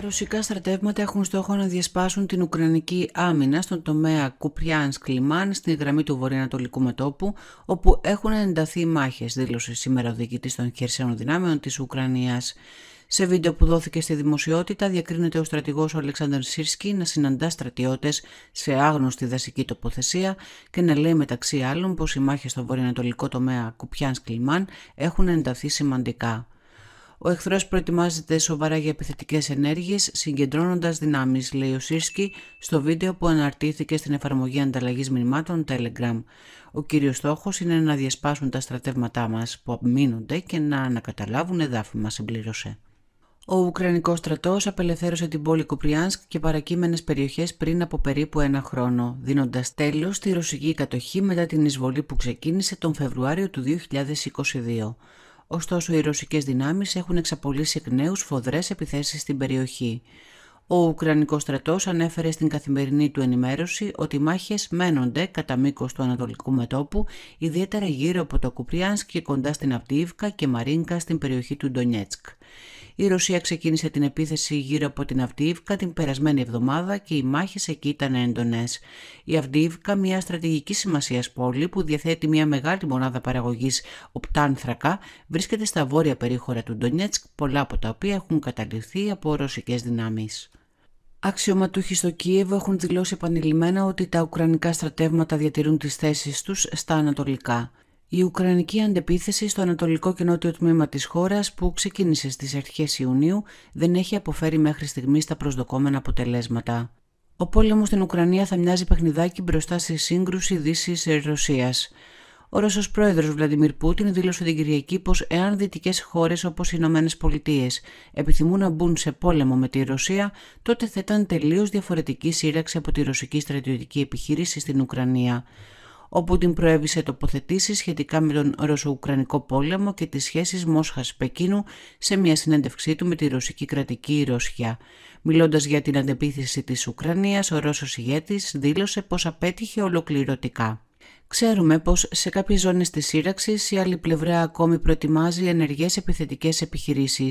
Τα ρωσικά στρατεύματα έχουν στόχο να διασπάσουν την Ουκρανική άμυνα στον τομέα Κουπριάνσκ Λιμάν στην γραμμή του βορειοανατολικού μετόπου, όπου έχουν ενταθεί μάχες, δήλωσε σήμερα ο διοικητής των χερσαίων δυνάμεων της Ουκρανίας. Σε βίντεο που δόθηκε στη δημοσιότητα, διακρίνεται ο στρατηγός ο Αλεξάνδρ Σίρσκι να συναντά στρατιώτες σε άγνωστη δασική τοποθεσία και να λέει μεταξύ άλλων πως οι μάχες στο βορειοανατολικό τομέα Κουπιάνσκ Λιμάν έχουν ενταθεί σημαντικά. Ο εχθρός προετοιμάζεται σοβαρά για επιθετικές ενέργειες, συγκεντρώνοντας δυνάμεις, λέει ο Σίρσκι στο βίντεο που αναρτήθηκε στην εφαρμογή ανταλλαγής μηνυμάτων Telegram. Ο κύριος στόχος είναι να διασπάσουν τα στρατεύματά μας που απομείνονται και να ανακαταλάβουν εδάφη, μας συμπλήρωσε. Ο Ουκρανικός στρατός απελευθέρωσε την πόλη Κουπριάνσκ και παρακείμενες περιοχές πριν από περίπου ένα χρόνο, δίνοντας τέλος στη ρωσική κατοχή μετά την εισβολή που ξεκίνησε τον Φεβρουάριο του 2022. Ωστόσο, οι ρωσικές δυνάμεις έχουν εξαπολύσει εκ νέου φοδρές επιθέσεις στην περιοχή. Ο Ουκρανικός στρατός ανέφερε στην καθημερινή του ενημέρωση ότι οι μάχες μένονται κατά μήκος του Ανατολικού μετόπου, ιδιαίτερα γύρω από το Κουπριάνσκ και κοντά στην Απτίβκα και Μαρίνκα στην περιοχή του Ντονιέτσκ. Η Ρωσία ξεκίνησε την επίθεση γύρω από την Αυντίβκα την περασμένη εβδομάδα και οι μάχες εκεί ήταν έντονες. Η Αυντίβκα, μια στρατηγική σημασίας πόλη που διαθέτει μια μεγάλη μονάδα παραγωγής οπτάνθρακα, βρίσκεται στα βόρεια περίχωρα του Ντονιέτσκ, πολλά από τα οποία έχουν καταληφθεί από ρωσικές δυνάμεις. Αξιωματούχοι στο Κίεβο έχουν δηλώσει επανειλημμένα ότι τα ουκρανικά στρατεύματα διατηρούν τις θέσεις τους στα ανατολικά. Η Ουκρανική αντεπίθεση στο ανατολικό και νότιο τμήμα της χώρας που ξεκίνησε στις αρχές Ιουνίου δεν έχει αποφέρει μέχρι στιγμής τα προσδοκόμενα αποτελέσματα. Ο πόλεμος στην Ουκρανία θα μοιάζει παιχνιδάκι μπροστά στη σύγκρουση Δύσης-Ρωσίας. Ο Ρώσος πρόεδρος Βλαντιμίρ Πούτιν δήλωσε την Κυριακή πως εάν δυτικές χώρες όπως οι Ηνωμένες Πολιτείες επιθυμούν να μπουν σε πόλεμο με τη Ρωσία, τότε θα ήταν τελείως διαφορετική σύραξη από τη ρωσική στρατιωτική επιχείρηση στην Ουκρανία όπου την προέβησε τοποθετήσεις σχετικά με τον Ρωσο-Ουκρανικό πόλεμο και τις σχέσεις Μόσχας-Πεκίνου σε μια συνέντευξή του με τη ρωσική κρατική Ρωσιά. Μιλώντας για την αντεπίθεση της Ουκρανίας, ο Ρώσος ηγέτης δήλωσε πως απέτυχε ολοκληρωτικά. Ξέρουμε πως σε κάποιες ζώνες της σύραξης η άλλη πλευρά ακόμη προετοιμάζει ενεργές επιθετικές επιχειρήσεις.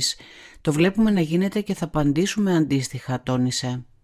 Το βλέπουμε να γίνεται και θα απαντήσουμε αντίστοιχα, τόνισε.